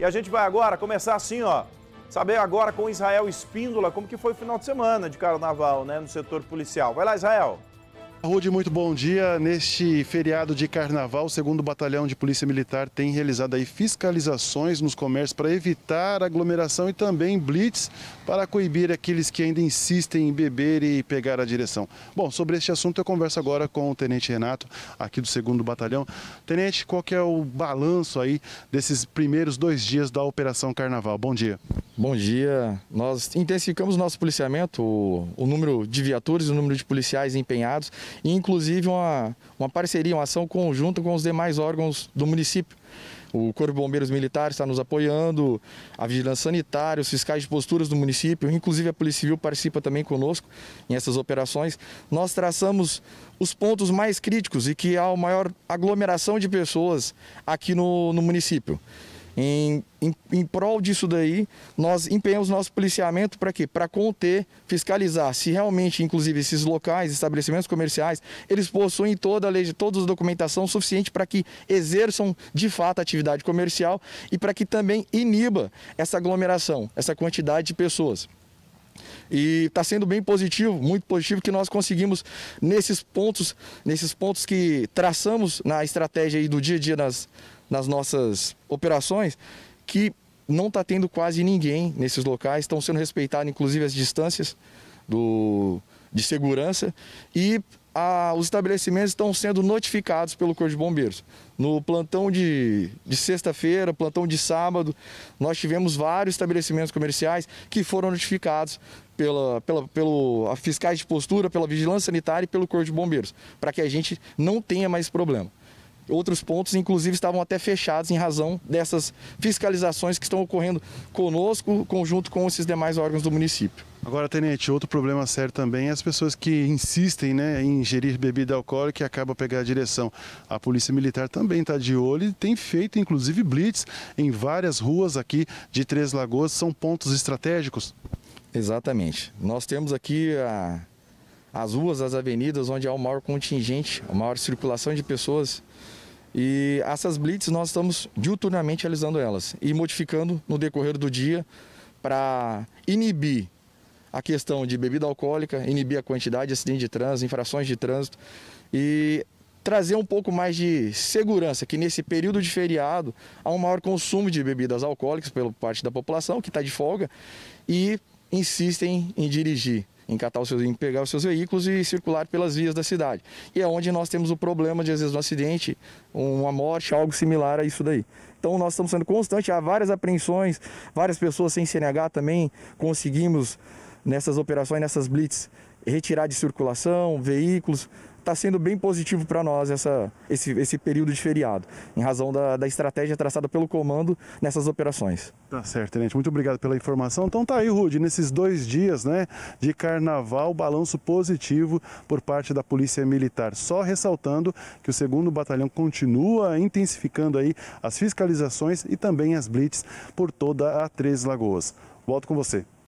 E a gente vai agora começar assim, ó. Saber agora com Israel Espíndola como que foi o final de semana de carnaval, né, no setor policial. Vai lá, Israel. Rude, muito bom dia. Neste feriado de carnaval, o segundo batalhão de Polícia Militar tem realizado aí fiscalizações nos comércios para evitar aglomeração e também blitz para coibir aqueles que ainda insistem em beber e pegar a direção. Bom, sobre este assunto eu converso agora com o Tenente Renato, aqui do segundo batalhão. Tenente, qual que é o balanço aí desses primeiros dois dias da Operação Carnaval? Bom dia. Bom dia. Nós intensificamos nosso policiamento, o, o, número de viaturas, o número de policiais empenhados e, inclusive, uma, uma parceria, uma ação conjunta com os demais órgãos do município. O Corpo de Bombeiros Militares está nos apoiando, a Vigilância Sanitária, os fiscais de posturas do município, inclusive a Polícia Civil participa também conosco em essas operações. Nós traçamos os pontos mais críticos e que há a maior aglomeração de pessoas aqui no, no município. Em, em, em prol disso daí, nós empenhamos nosso policiamento para quê? Para conter, fiscalizar se realmente, inclusive, esses locais, estabelecimentos comerciais, eles possuem toda a lei, toda a documentação suficiente para que exerçam de fato a atividade comercial e para que também iniba essa aglomeração, essa quantidade de pessoas. E está sendo bem positivo, muito positivo que nós conseguimos nesses pontos, nesses pontos que traçamos na estratégia do dia a dia nas, nas nossas operações, que não está tendo quase ninguém nesses locais, estão sendo respeitadas inclusive as distâncias do, de segurança e a, os estabelecimentos estão sendo notificados pelo Corpo de Bombeiros. No plantão de, de sexta-feira, plantão de sábado, nós tivemos vários estabelecimentos comerciais que foram notificados pela, pela, pelo fiscais de postura, pela vigilância sanitária e pelo Corpo de Bombeiros, para que a gente não tenha mais problema. Outros pontos, inclusive, estavam até fechados em razão dessas fiscalizações que estão ocorrendo conosco, conjunto com esses demais órgãos do município. Agora, tenente, outro problema sério também é as pessoas que insistem né, em ingerir bebida alcoólica e acabam pegando a direção. A Polícia Militar também está de olho e tem feito, inclusive, blitz em várias ruas aqui de Três Lagoas. São pontos estratégicos? Exatamente. Nós temos aqui a, as ruas, as avenidas, onde há o maior contingente, a maior circulação de pessoas e essas blitz nós estamos diuturnamente realizando elas e modificando no decorrer do dia para inibir a questão de bebida alcoólica, inibir a quantidade de acidentes de trânsito, infrações de trânsito e trazer um pouco mais de segurança, que nesse período de feriado há um maior consumo de bebidas alcoólicas pela parte da população que está de folga e insistem em dirigir encatar os seus, pegar os seus veículos e circular pelas vias da cidade. E é onde nós temos o problema de, às vezes, um acidente, uma morte, algo similar a isso daí. Então nós estamos sendo constante, há várias apreensões, várias pessoas sem CNH também conseguimos nessas operações, nessas blitz, retirar de circulação veículos, está sendo bem positivo para nós essa, esse, esse período de feriado, em razão da, da estratégia traçada pelo comando nessas operações. Tá certo, gente. Muito obrigado pela informação. Então tá aí, Rude, nesses dois dias né, de carnaval, balanço positivo por parte da Polícia Militar. Só ressaltando que o segundo batalhão continua intensificando aí as fiscalizações e também as blitz por toda a Três Lagoas. Volto com você.